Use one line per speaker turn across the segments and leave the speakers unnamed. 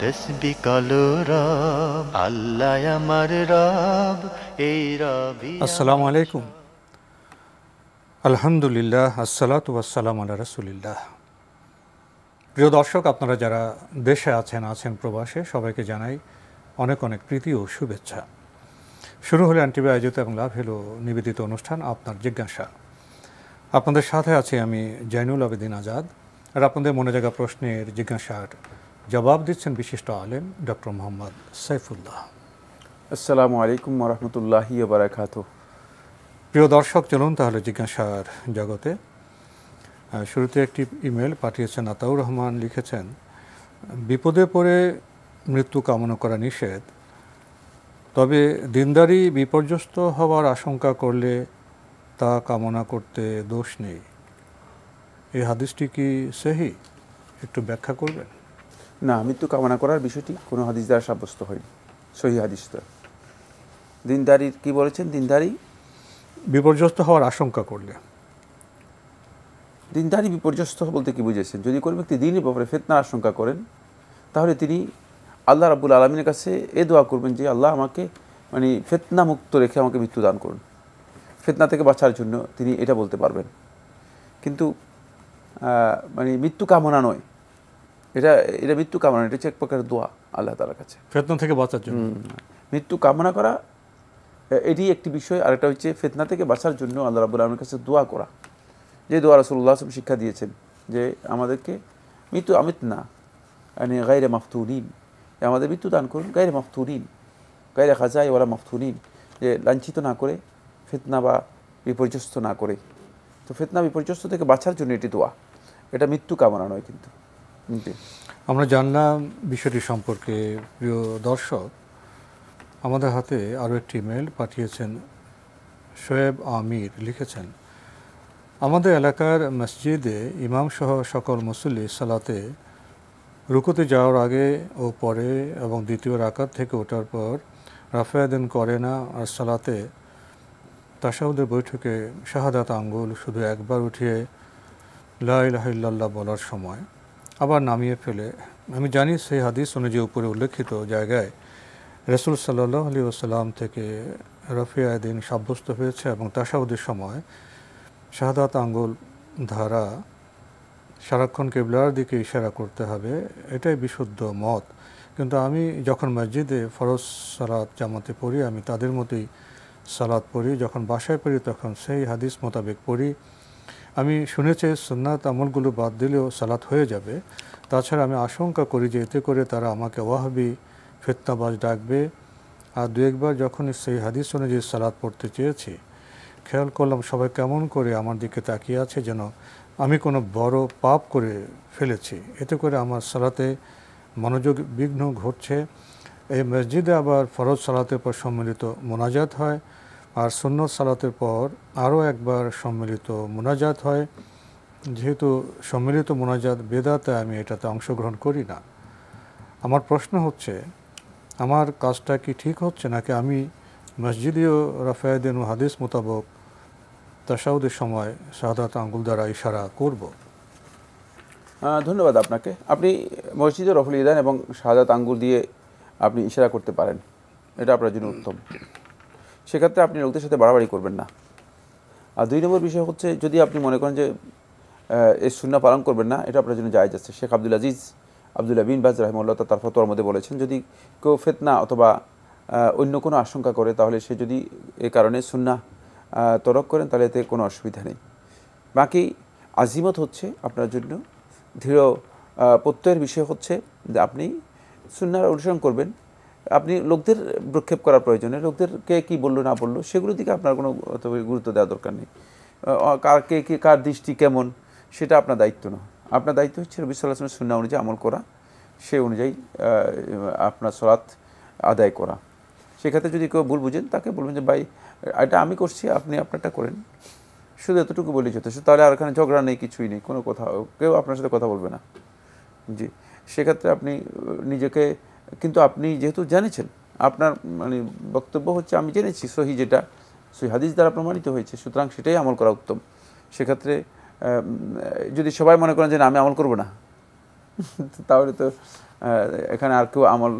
তসবি কালো রব আল্লাহ আমার রব এই রবি আসসালামু আলাইকুম
আলহামদুলিল্লাহ আসসালাম আল্লাহ প্রিয় দর্শক আপনারা যারা দেশে আছেন আছেন প্রবাসে সবাইকে জানাই অনেক অনেক প্রীতি ও শুভেচ্ছা শুরু হলে অ্যান্টিবি আয়োজিত এবং লাভ হলো নিবেদিত অনুষ্ঠান আপনার জিজ্ঞাসা আপনাদের সাথে আছি আমি জাইনুল আবেদিন আজাদ আর আপনাদের মনে জায়গা প্রশ্নের জিজ্ঞাসার জবাব দিচ্ছেন বিশিষ্ট আলেম ডক্টর মোহাম্মদ সাইফুল্লাহ
আসসালামু আলাইকুম রহমতুল্লাহ বারাকাত
প্রিয় দর্শক চলুন তাহলে জিজ্ঞাসার জগতে শুরুতে একটি ইমেল পাঠিয়েছেন আতাউর রহমান লিখেছেন বিপদে পড়ে মৃত্যু কামনা করা নিষেধ তবে দিনদারি বিপর্যস্ত হওয়ার আশঙ্কা করলে তা কামনা করতে দোষ নেই এই হাদিসটি কি সেহি একটু ব্যাখ্যা
করবেন না মৃত্যু কামনা করার বিষয়টি কোনো হাদিস দ্বারা সাব্যস্ত হয়নি সহি হাদিস তো দিনদারির কি বলেছেন দিনদারি বিপর্যস্ত হওয়ার আশঙ্কা করলে দিনদারি বিপর্যস্ত বলতে কি বুঝেছেন যদি কোনো ব্যক্তি দিনের ব্যাপারে ফেতনার আশঙ্কা করেন তাহলে তিনি আল্লাহ রাবুল আলমিনের কাছে এ দোয়া করবেন যে আল্লাহ আমাকে মানে ফেতনা মুক্ত রেখে আমাকে মৃত্যু দান করুন ফেতনা থেকে বাঁচার জন্য তিনি এটা বলতে পারবেন কিন্তু মানে মৃত্যু কামনা নয় এটা এটা মৃত্যু কামনা এটা হচ্ছে এক প্রকার দোয়া আল্লাহ তালার কাছে ফেতনা থেকে বাঁচার জন্য মৃত্যু কামনা করা এটি একটি বিষয় আরেকটা হচ্ছে ফেতনা থেকে বাঁচার জন্য আল্লাহ রাবুল আলমের কাছে দোয়া করা যে দোয়া রাসুল্লাহ আসম শিক্ষা দিয়েছেন যে আমাদেরকে মৃত্যু আমিত না মানে গাইরে মাফতুরিন আমাদের মৃত্যু দান করুন গাইরে মাফতুরিন গাইরে খাজাই ওরা মাফতুরিন যে লাঞ্ছিত না করে ফেতনা বা বিপর্যস্ত না করে তো ফেতনা বিপর্যস্ত থেকে বাঁচার জন্য এটি দোয়া এটা মৃত্যু কামনা নয় কিন্তু
আমরা জানলাম বিষয়টি সম্পর্কে প্রিয় দর্শক আমাদের হাতে আরও একটি মেল পাঠিয়েছেন শোয়েব আমির লিখেছেন আমাদের এলাকার মসজিদে ইমাম সহ সকল মুসল্লি সালাতে রুকুতে যাওয়ার আগে ও পরে এবং দ্বিতীয় রাকাত থেকে ওঠার পর রাফায়দিন করে না আর সালাতে তাসাউদের বৈঠকে শাহাদাত আঙ্গুল শুধু একবার উঠিয়ে লাহ বলার সময় আবার নামিয়ে ফেলে আমি জানি সেই হাদিস অনুযায়ী উপরে উল্লেখিত জায়গায় রসুল সাল্লাহ আলী ওসাল্লাম থেকে রফিয়া দিন সাব্যস্ত হয়েছে এবং তাসাউদের সময় শাহাদাত আঙ্গুল ধারা সারাক্ষণ কেবলার দিকে ইশারা করতে হবে এটাই বিশুদ্ধ মত কিন্তু আমি যখন মসজিদে ফরজ সালাত জামাতে পড়ি আমি তাদের মতোই সালাত পড়ি যখন বাসায় পড়ি তখন সেই হাদিস মোতাবেক পড়ি আমি শুনেছি সুন্নাত আমলগুলো বাদ দিলেও সালাত হয়ে যাবে তাছাড়া আমি আশঙ্কা করি যে এতে করে তারা আমাকে ওয়াহাবি ফেতনাবাজ ডাকবে আর দু একবার যখন সেই হাদিস অনুযায়ী সালাদ পড়তে চেয়েছি খেয়াল করলাম সবাই কেমন করে আমার দিকে তাকিয়ে আছে যেন আমি কোনো বড় পাপ করে ফেলেছি এতে করে আমার সালাতে মনোযোগ বিঘ্ন ঘটছে এই মসজিদে আবার ফরজ সালাতের পর সম্মিলিত মোনাজাত হয় আর সুন্নত সালাতের পর আরও একবার সম্মিলিত মোনাজাত হয় যেহেতু সম্মিলিত মোনাজাত বেদাতে আমি এটাতে অংশগ্রহণ করি না আমার প্রশ্ন হচ্ছে আমার কাজটা কি ঠিক হচ্ছে নাকি আমি মসজিদীয় রাফায়দিন হাদিস মোতাবক তাসাউদের সময় শাহাদাত আঙ্গুল দ্বারা ইশারা করব
ধন্যবাদ আপনাকে আপনি মসজিদে রফল ইদান এবং শাহাদাত আঙ্গুল দিয়ে আপনি ইশারা করতে পারেন এটা আপনার জন্য উত্তম সেক্ষেত্রে আপনি লোকদের সাথে বাড়াবাড়ি করবেন না আর দুই নম্বর বিষয় হচ্ছে যদি আপনি মনে করেন যে এই শূন্য পালন করবেন না এটা আপনার জন্য জায়জ আছে শেখ আব্দুল আজিজ আবদুল্লা বিন বাজ রাহমুল্লাহ তার ফতোয়ার মধ্যে বলেছেন যদি কেউ ফেতনা অথবা অন্য কোনো আশঙ্কা করে তাহলে সে যদি এ কারণে সুন্না তরক করেন তাহলে এতে কোনো অসুবিধা নেই বাকি আজিমত হচ্ছে আপনার জন্য দৃঢ় প্রত্যয়ের বিষয় হচ্ছে যে আপনি সুন্নার অনুসরণ করবেন আপনি লোকদের প্রক্ষেপ করা প্রয়োজনে লোকদেরকে কী বললো না বললো সেগুলোর দিকে আপনার কোনো গুরুত্ব দেওয়া দরকার নেই কার কে কে কার দৃষ্টি কেমন সেটা আপনার দায়িত্ব না আপনার দায়িত্ব হচ্ছে রবি সাল্লাহামের সুন্না অনুযায়ী আমল করা সে অনুযায়ী আপনার সরাত আদায় করা সেক্ষেত্রে যদি কেউ ভুল বুঝেন তাকে বলবেন যে ভাই এটা আমি করছি আপনি আপনারটা করেন শুধু এতটুকু বলি যথেষ্ট তাহলে আর এখানে ঝগড়া নেই কিছুই নেই কোনো কথা কেউ আপনার সাথে কথা বলবে না জি সেক্ষেত্রে আপনি নিজেকে কিন্তু আপনি যেহেতু জেনেছেন আপনার মানে বক্তব্য হচ্ছে আমি জেনেছি সহি যেটা সহি হাদিস দ্বারা প্রমাণিত হয়েছে সুতরাং সেটাই আমল করা উত্তম সেক্ষেত্রে যদি সবাই মনে করেন যে না আমি আমল করব না তাহলে তো এখানে আর কেউ আমল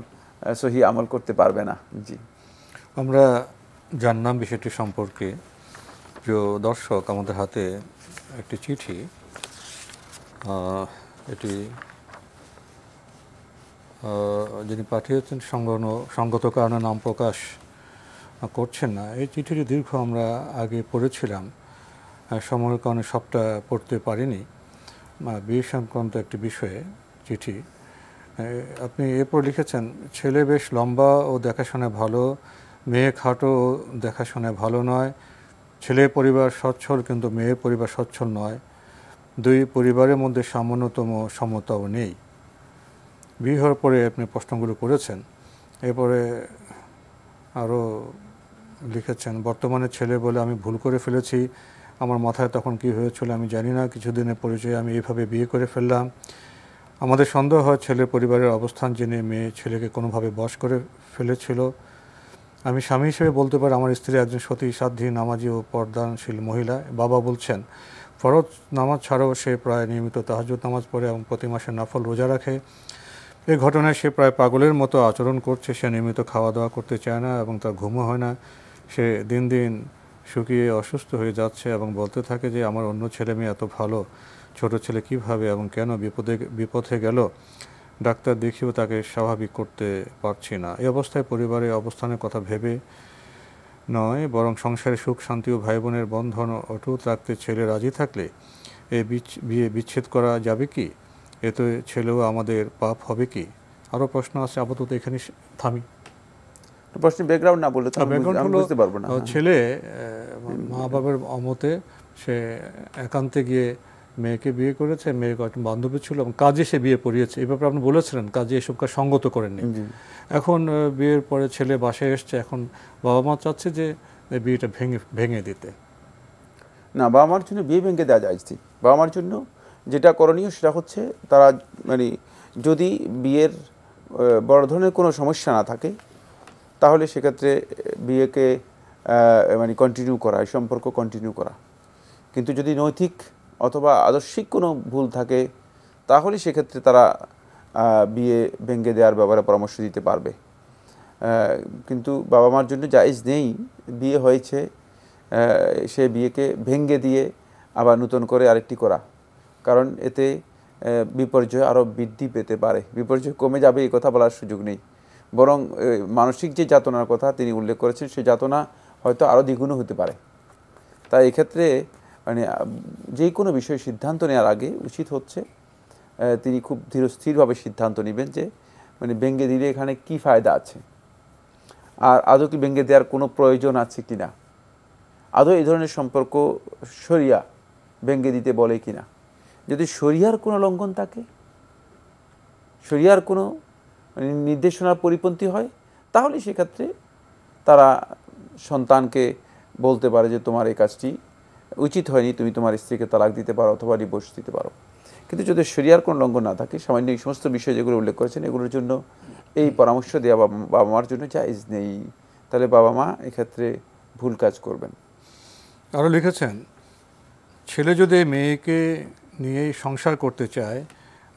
সহি আমল করতে পারবে না জি
আমরা জানলাম বিষয়টি সম্পর্কে প্রিয় দর্শক আমাদের হাতে একটি চিঠি এটি যিনি পাঠিয়েছেন সংগন সঙ্গত কারণে নাম প্রকাশ করছেন না এই চিঠিটি দীর্ঘ আমরা আগে পড়েছিলাম সময়ের কারণে সবটা পড়তে পারিনি বিয়ে সংক্রান্ত একটি বিষয়ে চিঠি আপনি এরপর লিখেছেন ছেলে বেশ লম্বা ও দেখাশোনায় ভালো মেয়ে খাটো ও দেখাশোনায় ভালো নয় ছেলের পরিবার সচ্ছল কিন্তু মেয়ে পরিবার সচ্ছল নয় দুই পরিবারের মধ্যে সামান্যতম সমতাও নেই বিয়ে হওয়ার পরে আপনি প্রশ্নগুলো করেছেন এরপরে আরও লিখেছেন বর্তমানে ছেলে বলে আমি ভুল করে ফেলেছি আমার মাথায় তখন কি হয়েছিল আমি জানি না কিছুদিনের পরিচয়ে আমি এইভাবে বিয়ে করে ফেললাম আমাদের সন্দেহ হয় ছেলের পরিবারের অবস্থান জেনে মেয়ে ছেলেকে কোনোভাবে বস করে ফেলেছিল আমি স্বামী হিসেবে বলতে পারি আমার স্ত্রী একজন সতী সাধ্যী নামাজি ও পর্দানশীল মহিলা বাবা বলছেন ফরজ নামাজ ছাড়াও সে প্রায় নিয়মিত তাহাজুদ নামাজ পড়ে এবং প্রতি মাসে নাফল রোজা রাখে এই ঘটনায় সে প্রায় পাগলের মতো আচরণ করছে সে নিয়মিত খাওয়া দাওয়া করতে চায় না এবং তার ঘুমও হয় না সে দিন দিন শুকিয়ে অসুস্থ হয়ে যাচ্ছে এবং বলতে থাকে যে আমার অন্য ছেলে মেয়ে এত ভালো ছোট ছেলে কিভাবে এবং কেন বিপদে বিপথে গেল ডাক্তার দেখিয়েও তাকে স্বাভাবিক করতে পারছি না এই অবস্থায় পরিবারের অবস্থানের কথা ভেবে নয় বরং সংসারে সুখ শান্তি ও ভাই বোনের বন্ধন অটুট রাখতে ছেলে রাজি থাকলে এই বিয়ে বিচ্ছেদ করা যাবে কি এতে ছেলেও আমাদের পাপ হবে কি আরও প্রশ্ন আছে আপাতত এখানে থামি প্রশ্ন ব্যাকগ্রাউন্ড না বলে তো হ্যাঁ, বুঝতে পারবো না হ্যাঁ। ছেলে মা বাবার অমতে সে একান্তে গিয়ে মেয়েকে বিয়ে করেছে মেয়ে কয়েকজন বান্ধবী ছিল এবং কাজে সে বিয়ে পড়িয়েছে এই ব্যাপারে আপনি বলেছিলেন কাজে এসব কাজ সঙ্গত করেননি এখন বিয়ের পরে ছেলে বাসায় এসছে এখন
বাবা মা চাচ্ছে যে
বিয়েটা ভেঙে ভেঙে দিতে
না বাবা মার জন্য বিয়ে ভেঙে দেওয়া যায় বাবা মার জন্য যেটা করণীয় সেটা হচ্ছে তারা মানে যদি বিয়ের বড় ধরনের কোনো সমস্যা না থাকে তাহলে সেক্ষেত্রে বিয়েকে মানে কন্টিনিউ করা এই সম্পর্ক কন্টিনিউ করা কিন্তু যদি নৈতিক অথবা আদর্শিক কোনো ভুল থাকে তাহলে সেক্ষেত্রে তারা বিয়ে ভেঙে দেওয়ার ব্যাপারে পরামর্শ দিতে পারবে কিন্তু বাবা মার জন্য জায়জ নেই বিয়ে হয়েছে সে বিয়েকে ভেঙ্গে দিয়ে আবার নতুন করে আরেকটি করা কারণ এতে বিপর্যয় আরও বৃদ্ধি পেতে পারে বিপর্যয় কমে যাবে এই কথা বলার সুযোগ নেই বরং মানসিক যে যাতনার কথা তিনি উল্লেখ করেছেন সেই যাতনা হয়তো আরও দ্বিগুণ হতে পারে তাই এক্ষেত্রে মানে যে কোনো বিষয়ে সিদ্ধান্ত নেওয়ার আগে উচিত হচ্ছে তিনি খুব ধীরস্থিরভাবে সিদ্ধান্ত নেবেন যে মানে ভেঙ্গে দিলে এখানে কি ফায়দা আছে আর আদৌ কি ভেঙ্গে দেওয়ার কোনো প্রয়োজন আছে কি না আদৌ এই ধরনের সম্পর্ক সরিয়া ভেঙ্গে দিতে বলে কি না যদি শরিয়ার কোনো লঙ্ঘন থাকে শরিয়ার কোনো নির্দেশনার পরিপন্থী হয় তাহলে সেক্ষেত্রে তারা সন্তানকে বলতে পারে যে তোমার এই কাজটি উচিত হয়নি তুমি তোমার স্ত্রীকে তালাক দিতে পারো অথবা ডিভোর্স দিতে পারো কিন্তু যদি শরিয়ার কোনো লঙ্ঘন না থাকে সামান্য এই সমস্ত বিষয় যেগুলো উল্লেখ করেছেন এগুলোর জন্য এই পরামর্শ দেওয়া বাবা মার জন্য চাইজ নেই তাহলে বাবা মা এক্ষেত্রে ভুল কাজ করবেন
আরও লিখেছেন ছেলে যদি মেয়েকে নিয়েই সংসার করতে চায়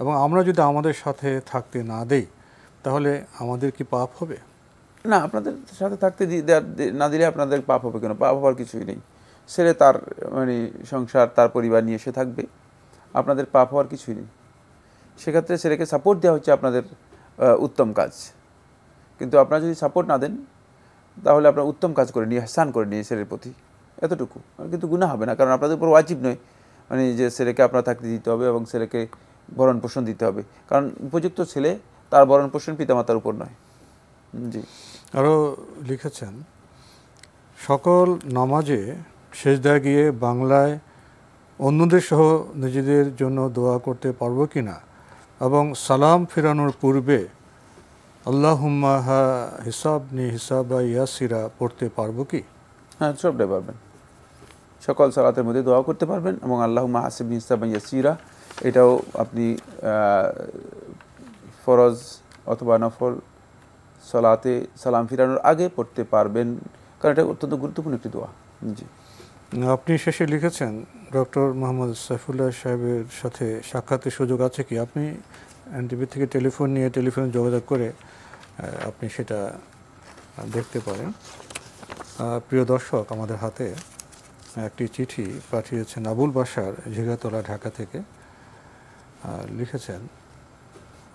এবং আমরা যদি আমাদের সাথে থাকতে না দেই তাহলে আমাদের কি পাপ হবে
না আপনাদের সাথে থাকতে না দিলে আপনাদের পাপ হবে কেন পাপ হওয়ার কিছুই নেই ছেলে তার মানে সংসার তার পরিবার নিয়ে এসে থাকবে আপনাদের পাপ হওয়ার কিছুই নেই সেক্ষেত্রে ছেলেকে সাপোর্ট দেওয়া হচ্ছে আপনাদের উত্তম কাজ কিন্তু আপনারা যদি সাপোর্ট না দেন তাহলে আপনার উত্তম কাজ করে নিয়ে স্নান করে নিয়ে ছেলের প্রতি এতটুকু কিন্তু গুণা হবে না কারণ আপনাদের উপর ওয়াজিব নয় মানে যে ছেলেকে আপনার থাকতে দিতে হবে এবং ছেলেকে ভরণ পোষণ দিতে হবে কারণ উপযুক্ত ছেলে তার ভরণ পোষণ পিতামাতার উপর নয় জি
আরও লিখেছেন সকল নামাজে দেয়া গিয়ে বাংলায় অন্যদের সহ নিজেদের জন্য দোয়া করতে পারবো কি না এবং সালাম ফেরানোর পূর্বে আল্লাহ হিসাব নি বা ইয়াসিরা
পড়তে পারবো কি হ্যাঁ সবটাই পারবেন সকল সালাতের মধ্যে দোয়া করতে পারবেন এবং আল্লাহ মাহাসিব ইসাবান ইয়াসিরা এটাও আপনি ফরজ অথবা নফল সলাতে সালাম ফিরানোর আগে পড়তে পারবেন কারণ এটা অত্যন্ত গুরুত্বপূর্ণ একটি দোয়া জি
আপনি শেষে লিখেছেন ডক্টর মোহাম্মদ সাইফুল্লাহ সাহেবের সাথে সাক্ষাতের সুযোগ আছে কি আপনি এনটিভি থেকে টেলিফোন নিয়ে টেলিফোনে যোগাযোগ করে আপনি সেটা দেখতে পারেন প্রিয় দর্শক আমাদের হাতে একটি চিঠি পাঠিয়েছেন আবুল বাসার ঝিগাতলা ঢাকা থেকে লিখেছেন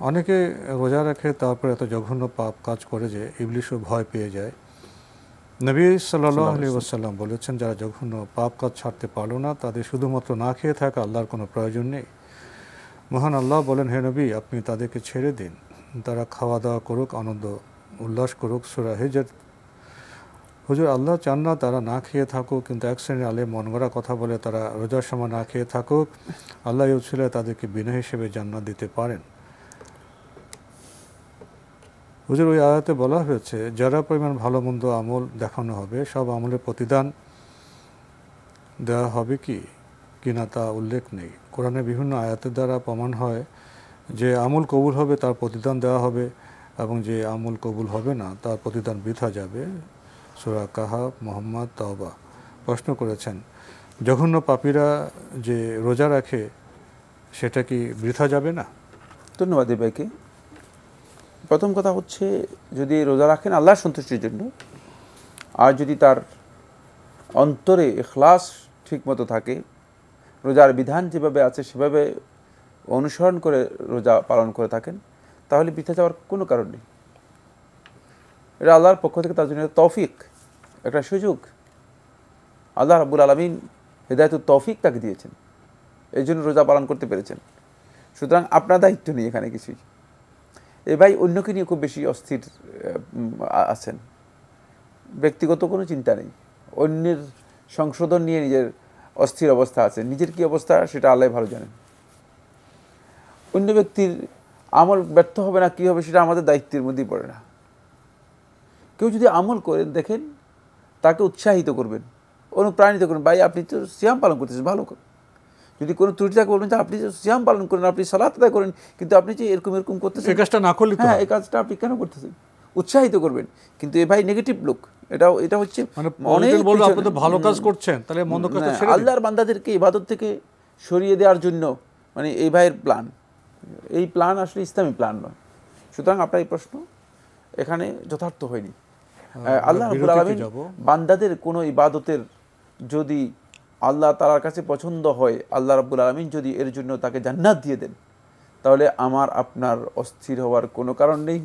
অনেকে রোজা রাখে তারপর এত জঘন্য পাপ কাজ করে যে ইবলিশও ভয় পেয়ে যায় নবী সাল্লি ওসাল্লাম বলেছেন যারা জঘন্য পাপ কাজ ছাড়তে পারলো না তাদের শুধুমাত্র না খেয়ে থাকা আল্লাহর কোনো প্রয়োজন নেই মহান আল্লাহ বলেন হে নবী আপনি তাদেরকে ছেড়ে দিন তারা খাওয়া দাওয়া করুক আনন্দ উল্লাস করুক সুরা হেজের হুজুর আল্লাহ চান না তারা না খেয়ে থাকুক কিন্তু এক শ্রেণীর আলে মন গড়া কথা বলে তারা রোজার সময় না খেয়ে থাকুক আল্লাহ ইউসুল্লাহ তাদেরকে বিনয় হিসেবে জান্নাত দিতে পারেন হুজুর ওই আয়াতে বলা হয়েছে যারা পরিমাণ ভালো মন্দ আমল দেখানো হবে সব আমলের প্রতিদান দেওয়া হবে কি কিনা তা উল্লেখ নেই কোরআনে বিভিন্ন আয়াতের দ্বারা প্রমাণ হয় যে আমল কবুল হবে তার প্রতিদান দেওয়া হবে এবং যে আমল কবুল হবে না তার প্রতিদান বৃথা যাবে সুরা কাহা মোহাম্মদ তওবা প্রশ্ন করেছেন জঘন্য পাপীরা
যে রোজা রাখে সেটা কি বৃথা যাবে না ধন্যবাদ ভাইকে প্রথম কথা হচ্ছে যদি রোজা রাখেন আল্লাহ সন্তুষ্টির জন্য আর যদি তার অন্তরে এখলাস ঠিকমতো থাকে রোজার বিধান যেভাবে আছে সেভাবে অনুসরণ করে রোজা পালন করে থাকেন তাহলে বৃথা যাওয়ার কোনো কারণ নেই এটা আল্লাহর পক্ষ থেকে তার জন্য তৌফিক একটা সুযোগ আল্লাহ রাবুল আলমিন হৃদায়ত তৌফিক তাকে দিয়েছেন এই জন্য রোজা পালন করতে পেরেছেন সুতরাং আপনার দায়িত্ব নেই এখানে কিছুই এ ভাই অন্যকে নিয়ে খুব বেশি অস্থির আছেন ব্যক্তিগত কোনো চিন্তা নেই অন্যের সংশোধন নিয়ে নিজের অস্থির অবস্থা আছে নিজের কি অবস্থা সেটা আল্লাহ ভালো জানেন অন্য ব্যক্তির আমল ব্যর্থ হবে না কী হবে সেটা আমাদের দায়িত্বের মধ্যেই পড়ে না কেউ যদি আমল করেন দেখেন তাকে উৎসাহিত করবেন অনুপ্রাণিত করবেন ভাই আপনি তো সিয়াম পালন করতেছেন ভালো যদি কোনো ত্রুটি থাকে বলবেন যে আপনি যে সিয়াম পালন করেন আপনি সালাত আদায় করেন কিন্তু আপনি যে এরকম এরকম করতেছেন কাজটা না করলে হ্যাঁ এই কাজটা আপনি কেন করতেছেন উৎসাহিত করবেন কিন্তু এ ভাই নেগেটিভ লোক এটা এটা হচ্ছে অনেক মানে বলবো আপনি তো ভালো কাজ করছেন তাহলে মন্দ কাজ আল্লাহর বান্দাদেরকে ইবাদত থেকে সরিয়ে দেওয়ার জন্য মানে এই ভাইয়ের প্ল্যান এই প্ল্যান আসলে ইসলামী প্ল্যান নয় সুতরাং আপনার এই প্রশ্ন এখানে যথার্থ হয়নি আল্লাহ রাব্বুল আলামিন বান্দাদের কোনো ইবাদতের যদি আল্লাহ তালার কাছে পছন্দ হয় আল্লাহ রাব্বুল আলমিন যদি এর জন্য তাকে জান্নাত দিয়ে দেন তাহলে আমার আপনার অস্থির হওয়ার কোনো কারণ নেই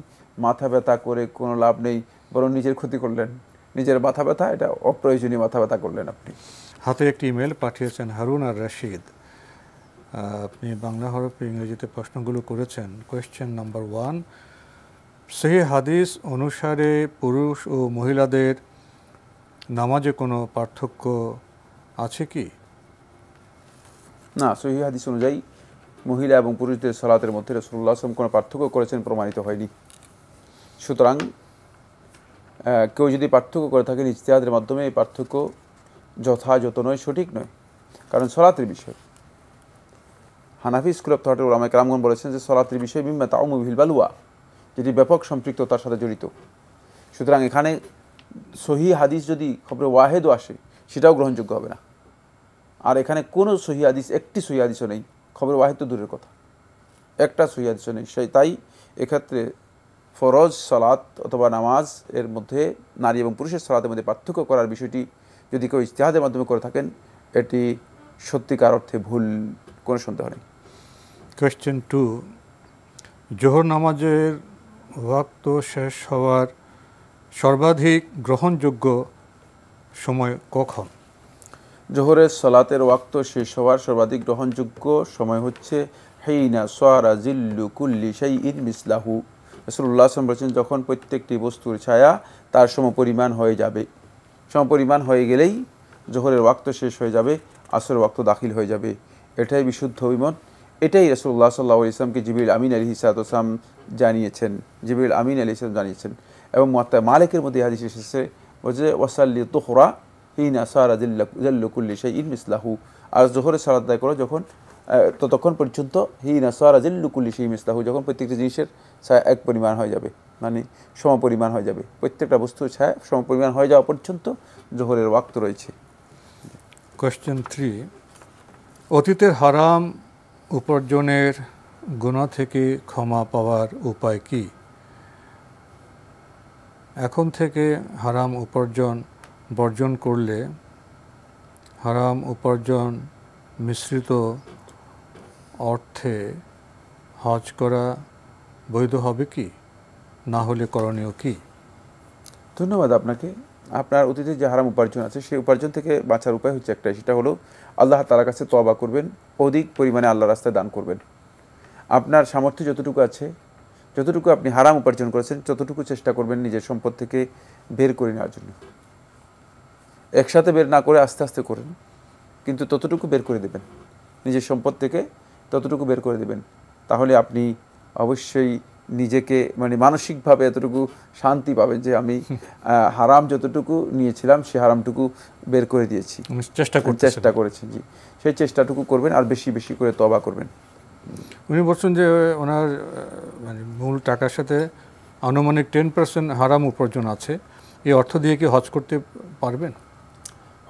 মাথা ব্যথা করে কোনো লাভ নেই বরং নিজের ক্ষতি করলেন নিজের মাথা ব্যথা এটা অপ্রয়োজনীয় মাথা ব্যথা করলেন আপনি
হাতে একটি ইমেল পাঠিয়েছেন হারুন আর রাশিদ আপনি বাংলা হরফে ইংরেজিতে প্রশ্নগুলো করেছেন কোয়েশ্চেন নাম্বার ওয়ান সেই হাদিস অনুসারে পুরুষ ও মহিলাদের নামাজে কোনো পার্থক্য আছে কি
না সহি হাদিস অনুযায়ী মহিলা এবং পুরুষদের সলাতের মধ্যে রসুল্লাহ আসলাম কোনো পার্থক্য করেছেন প্রমাণিত হয়নি সুতরাং কেউ যদি পার্থক্য করে থাকেন ইজতেহাদের মাধ্যমে এই পার্থক্য যথাযথ নয় সঠিক নয় কারণ সলাতের বিষয় হানাফি স্কুল অফ থটের ওলামায় কামগন বলেছেন যে সলাতের বিষয় বিম্বা মুভিল বালুয়া যেটি ব্যাপক সম্পৃক্ত তার সাথে জড়িত সুতরাং এখানে সহি হাদিস যদি খবরে ওয়াহেদও আসে সেটাও গ্রহণযোগ্য হবে না আর এখানে কোনো সহি হাদিস একটি সহি হাদিসও নেই খবরে ওয়াহেদ তো দূরের কথা একটা সহি হাদিসও নেই সেই তাই এক্ষেত্রে ফরজ সালাত অথবা নামাজ এর মধ্যে নারী এবং পুরুষের সালাতের মধ্যে পার্থক্য করার বিষয়টি যদি কেউ ইস্তেহাদের মাধ্যমে করে থাকেন এটি সত্যিকার অর্থে ভুল কোনো সন্দেহ নেই
কোয়েশ্চেন টু জোহর নামাজের ওয়াক্ত শেষ হওয়ার সর্বাধিক গ্রহণযোগ্য সময় কখন
জোহরের সলাতের ওয়াক্ত শেষ হওয়ার সর্বাধিক গ্রহণযোগ্য সময় হচ্ছে হেইনা সোয়ারা জিল্লু কুল্লি সেই ইদ মিসলাহু রসুল্লাহ আসলাম বলছেন যখন প্রত্যেকটি বস্তুর ছায়া তার সমপরিমাণ হয়ে যাবে সমপরিমাণ হয়ে গেলেই জোহরের ওয়াক্ত শেষ হয়ে যাবে আসরের ওয়াক্ত দাখিল হয়ে যাবে এটাই বিশুদ্ধ অভিমত এটাই রসুল্লাহ সাল্লাহ ইসলামকে জিবিল আমিন আলী ইসাদাম জানিয়েছেন জিবিল আমিন আলী ইসলাম জানিয়েছেন এবং মত্তা মালিকের মধ্যে হাদিস এসেছে বলছে ওয়াসাল্লি তোহরা ইন আসারাজুল্লি ইন ইসলাহু আর জোহরের সালাদ করো যখন ততক্ষণ পর্যন্ত হি নাসারাজুল্লি শাহ ইসলাহু যখন প্রত্যেকটি জিনিসের ছায়া এক পরিমাণ হয়ে যাবে মানে সম পরিমাণ হয়ে যাবে প্রত্যেকটা বস্তুর ছায়া সম পরিমাণ হয়ে যাওয়া পর্যন্ত জোহরের ওয়াক্ত রয়েছে
কোয়েশ্চেন থ্রি অতীতের হারাম উপার্জনের গুণা থেকে ক্ষমা পাওয়ার উপায় কি এখন থেকে হারাম উপার্জন বর্জন করলে হারাম উপার্জন মিশ্রিত অর্থে হজ করা বৈধ হবে কি না হলে করণীয় কি ধন্যবাদ আপনাকে
আপনার অতীতে যে হারাম উপার্জন আছে সেই উপার্জন থেকে বাঁচার উপায় হচ্ছে একটাই সেটা হলো আল্লাহ তালার কাছে তবা করবেন অধিক পরিমাণে আল্লাহ রাস্তায় দান করবেন আপনার সামর্থ্য যতটুকু আছে যতটুকু আপনি হারাম উপার্জন করেছেন ততটুকু চেষ্টা করবেন নিজের সম্পদ থেকে বের করে নেওয়ার জন্য একসাথে বের না করে আস্তে আস্তে করেন কিন্তু ততটুকু বের করে দেবেন নিজের সম্পদ থেকে ততটুকু বের করে দেবেন তাহলে আপনি অবশ্যই নিজেকে মানে মানসিকভাবে এতটুকু শান্তি পাবে যে আমি হারাম যতটুকু নিয়েছিলাম সে হারামটুকু বের করে দিয়েছি চেষ্টা চেষ্টা করেছেন জি সেই চেষ্টাটুকু করবেন আর বেশি বেশি করে তবা করবেন
উনি বলছেন যে ওনার মানে মূল টাকার সাথে আনুমানিক টেন পার্সেন্ট হারাম উপার্জন আছে এই অর্থ দিয়ে কি হজ করতে পারবেন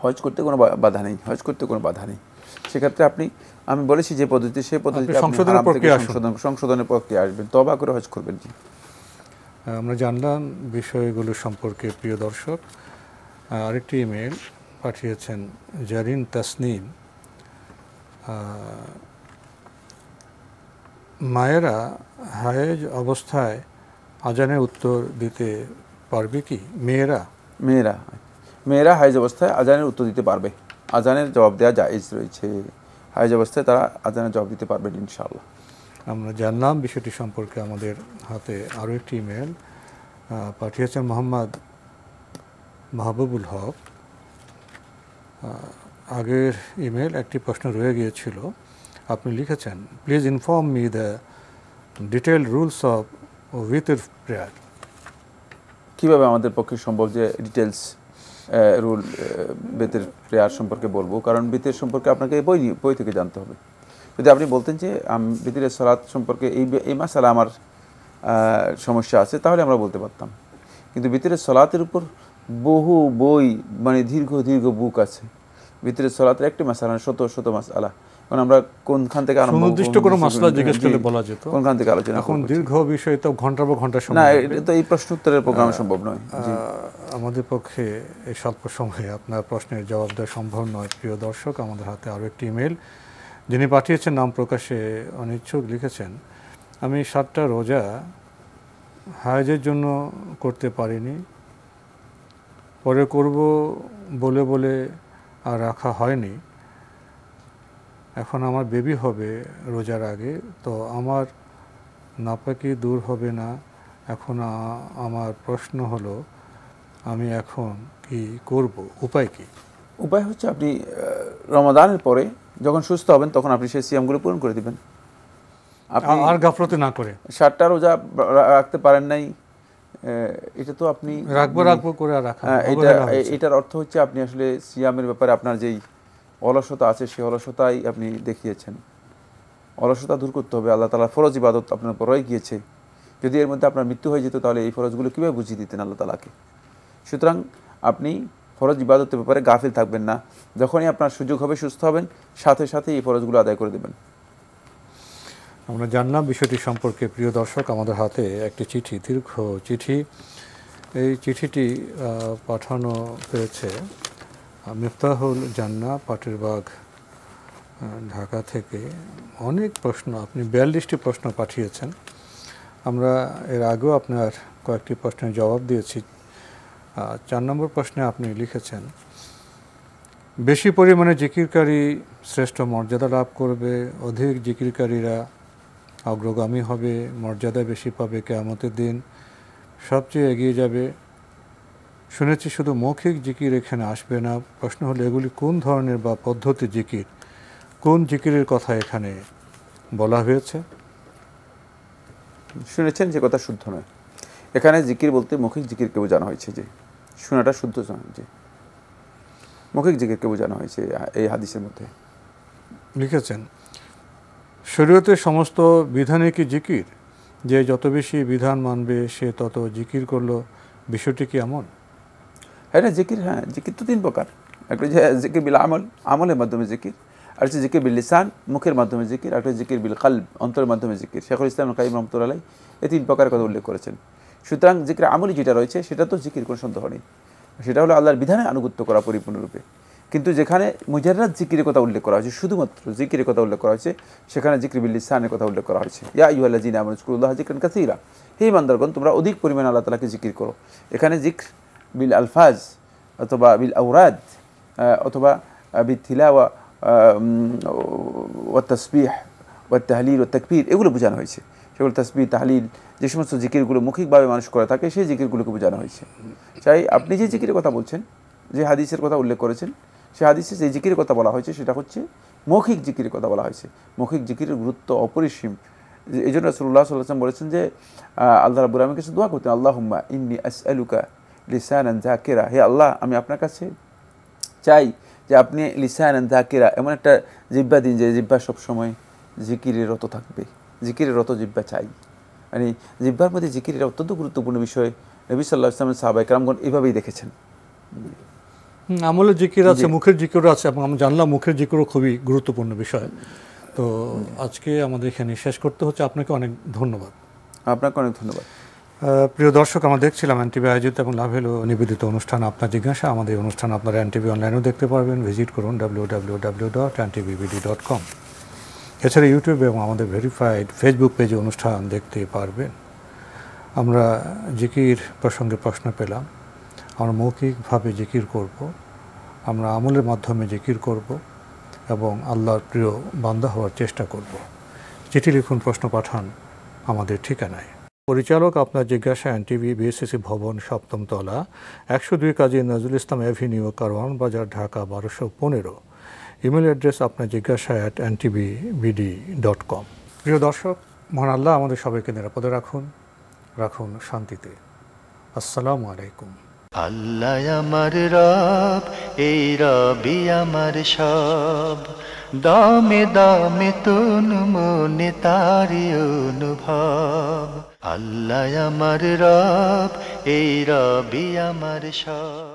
হজ করতে কোনো বাধা নেই হজ করতে কোনো বাধা নেই সেক্ষেত্রে আপনি আমি বলেছি যে পদ্ধতি সেই পদ্ধতি সংশোধনের প্রক্রিয়া সংশোধনের প্রক্রিয়া আসবেন তবা করে হজ করবেন জি
আমরা জানলাম বিষয়গুলো সম্পর্কে প্রিয় দর্শক আরেকটি ইমেল পাঠিয়েছেন জারিন তাসনিম মায়েরা হায়েজ অবস্থায় আজানের উত্তর দিতে পারবে কি মেয়েরা
মেয়েরা মেয়েরা হায়েজ অবস্থায় আজানের উত্তর দিতে পারবে আজানের জবাব দেওয়া জায়েজ রয়েছে হায়জ অবস্থায় তারা আজানের জবাব দিতে পারবেন ইনশাআল্লাহ
আমরা জানলাম বিষয়টি সম্পর্কে আমাদের হাতে আরও একটি ইমেল পাঠিয়েছেন মোহাম্মদ মাহবুবুল হক আগের ইমেল একটি প্রশ্ন রয়ে গিয়েছিল আপনি লিখেছেন please inform me the detail rules of with prayer
কীভাবে আমাদের পক্ষে সম্ভব যে ডিটেলস রুল বেতের প্রেয়ার সম্পর্কে বলবো কারণ বেতের সম্পর্কে আপনাকে বই বই থেকে জানতে হবে যদি আপনি বলতেন যে বেতের সালাদ সম্পর্কে এই এই মাসালা আমার সমস্যা আছে তাহলে আমরা বলতে পারতাম কিন্তু ভিতরে সলাতের উপর বহু বই মানে দীর্ঘ দীর্ঘ বুক আছে ভিতরে সলাতের একটি মাসালা মানে শত শত মাসালা কারণ আমরা কোনখান থেকে নির্দিষ্ট কোনো জিজ্ঞেস করলে বলা যেত কোনখান থেকে আলোচনা এখন
দীর্ঘ বিষয় তো ঘন্টার পর ঘন্টা সময় না এটা তো এই প্রশ্ন
উত্তরের প্রোগ্রাম সম্ভব নয়
আমাদের পক্ষে এই স্বল্প সময়ে আপনার প্রশ্নের জবাব দেওয়া সম্ভব নয় প্রিয় দর্শক আমাদের হাতে আরও একটি ইমেল যিনি পাঠিয়েছেন নাম প্রকাশে অনিচ্ছুক লিখেছেন আমি সাতটা রোজা হায়াজের জন্য করতে পারিনি পরে করব বলে বলে আর রাখা হয়নি এখন আমার বেবি হবে রোজার আগে তো আমার নাপাকি দূর হবে না এখন আমার প্রশ্ন হলো আমি এখন
কি করব উপায় কি উপায় হচ্ছে আপনি রমাদানের পরে যখন সুস্থ হবেন তখন আপনি সেই সিএমগুলো পূরণ করে দিবেন আর গাফলতি না করে সাতটা রোজা রাখতে পারেন নাই এটা তো আপনি রাখবো রাখবো করে রাখা এটা এটার অর্থ হচ্ছে আপনি আসলে সিয়ামের ব্যাপারে আপনার যেই অলসতা আছে সেই অলসতাই আপনি দেখিয়েছেন অলসতা দূর করতে হবে আল্লাহ তালা ফরজ ইবাদত আপনার পরে গিয়েছে যদি এর মধ্যে আপনার মৃত্যু হয়ে যেত তাহলে এই ফরজগুলো কীভাবে বুঝিয়ে দিতেন আল্লাহ তালাকে সুতরাং আপনি ফরজ ইবাদতের ব্যাপারে গাফিল থাকবেন না যখনই আপনার সুযোগ হবে সুস্থ হবেন সাথে সাথে এই ফরজগুলো আদায় করে দেবেন
আমরা জানলাম বিষয়টি সম্পর্কে প্রিয় দর্শক আমাদের হাতে একটি চিঠি দীর্ঘ চিঠি এই চিঠিটি পাঠানো হয়েছে মিফতাহুল জান্না পাটিরবাগ ঢাকা থেকে অনেক প্রশ্ন আপনি বিয়াল্লিশটি প্রশ্ন পাঠিয়েছেন আমরা এর আগেও আপনার কয়েকটি প্রশ্নের জবাব দিয়েছি চার নম্বর প্রশ্নে আপনি লিখেছেন বেশি পরিমাণে জিকিরকারী শ্রেষ্ঠ মর্যাদা লাভ করবে অধিক জিকিরকারীরা অগ্রগামী হবে মর্যাদা বেশি পাবে কেয়ামতের দিন সবচেয়ে এগিয়ে যাবে শুনেছি শুধু মৌখিক জিকির এখানে আসবে না প্রশ্ন হলো এগুলি কোন ধরনের বা পদ্ধতি জিকির কোন জিকিরের কথা এখানে বলা হয়েছে
শুনেছেন যে কথা শুদ্ধ নয় এখানে জিকির বলতে মৌখিক জিকিরকে জানা হয়েছে যে শোনাটা শুদ্ধ যে মৌখিক জিকিরকে বোঝানো হয়েছে এই হাদিসের মধ্যে
লিখেছেন শরীয়তের সমস্ত বিধানে কি জিকির যে যত বেশি বিধান মানবে সে তত জিকির করলো বিষয়টি কি এমন
এটা জিকির হ্যাঁ জিকির তো তিন প্রকার একটা যে জিকির বিল আমল আমলের মাধ্যমে জিকির আর হচ্ছে জিকির বিল লিসান মুখের মাধ্যমে জিকির আর একটা জিকির বিল কাল অন্তরের মাধ্যমে জিকির শেখুল ইসলাম কাইম রহমতুল্লাহ এই তিন প্রকারের কথা উল্লেখ করেছেন সুতরাং জিকির আমলি যেটা রয়েছে সেটা তো জিকির কোনো সন্দেহ নেই সেটা হলো আল্লাহর বিধানে আনুগত্য করা পরিপূর্ণরূপে কিন্তু যেখানে মুজাররাত জিকিরের কথা উল্লেখ করা হয়েছে শুধুমাত্র জিকিরের কথা উল্লেখ করা হয়েছে সেখানে জিকির বিল্লিসানের কথা উল্লেখ করা হয়েছে ইয়া ইউ আল্লাহ জিনা স্কুল স্কুল্লাহ জিকরান কাসিরা হে মান্দারগণ তোমরা অধিক পরিমাণে আল্লাহ তালাকে জিকির করো এখানে জিক বিল আলফাজ অথবা বিল আউরাদ অথবা থিলা থিলাওয়া ও তসবিহ ওয়া তাহলির ও তকবির এগুলো বোঝানো হয়েছে সেগুলো তসবি তাহলিল যে সমস্ত জিকিরগুলো মৌখিকভাবে মানুষ করে থাকে সেই জিকিরগুলোকে বোঝানো হয়েছে চাই আপনি যে জিকিরের কথা বলছেন যে হাদিসের কথা উল্লেখ করেছেন সে হাদিসে যে জিকির কথা বলা হয়েছে সেটা হচ্ছে মৌখিক জিকির কথা বলা হয়েছে মৌখিক জিকিরের গুরুত্ব অপরিসীম এই জন্য রসুল্লাহ সাল্লাম বলেছেন যে আল্লাহ রাবুল আলমী কাছে দোয়া করতেন আল্লাহ হুম্মা ইন্নি আস আলুকা লিসান জাকেরা হে আল্লাহ আমি আপনার কাছে চাই যে আপনি লিসান জাকেরা এমন একটা জিব্বা দিন যে জিব্বা সবসময় জিকিরে রত থাকবে জিকির রত জিব্বা চাই মানে জিব্বার মধ্যে জিকির এটা অত্যন্ত গুরুত্বপূর্ণ বিষয় নবী সাল্লাহ ইসলামের সাহাবাই একরামগণ এইভাবেই দেখেছেন
আমলের জিকির আছে মুখের জিকিরও আছে এবং আমি জানলাম মুখের জিকিরও খুবই গুরুত্বপূর্ণ বিষয় তো আজকে আমাদের এখানে শেষ করতে হচ্ছে আপনাকে অনেক ধন্যবাদ
আপনাকে অনেক ধন্যবাদ
প্রিয় দর্শক আমরা দেখছিলাম এনটিভি আয়োজিত এবং লাভ হলো নিবেদিত অনুষ্ঠান আপনার জিজ্ঞাসা আমাদের অনুষ্ঠান আপনারা এনটিভি অনলাইনেও দেখতে পারবেন ভিজিট করুন W W W dot NTV BD dot com এছাড়া ইউটিউবে এবং আমাদের ভেরিফাইড ফেসবুক পেজে অনুষ্ঠান দেখতে পারবেন আমরা জিকির প্রসঙ্গে প্রশ্ন পেলাম আমরা মৌখিকভাবে জিকির করব আমরা আমলের মাধ্যমে জিকির করব এবং আল্লাহর প্রিয় বান্দা হওয়ার চেষ্টা করব চিঠি লিখুন প্রশ্ন পাঠান আমাদের ঠিকানায় পরিচালক আপনার জিজ্ঞাসা এন টিভি বিএসএসি ভবন সপ্তমতলা একশো দুই কাজী নজরুল ইসলাম অ্যাভিনিউ কারওয়ান বাজার ঢাকা বারোশো পনেরো ইমেল অ্যাড্রেস আপনার জিজ্ঞাসা at NTV BD dot com প্রিয় দর্শক মহান আল্লাহ আমাদের সবাইকে নিরাপদে রাখুন
রাখুন শান্তিতে আসসালামু আলাইকুম আল্লাহ আমার রব এই রবি আমার সব দমে দমে তুন মনে তারি অনুভব আল্লাহ আমার রব এই রবি আমার সব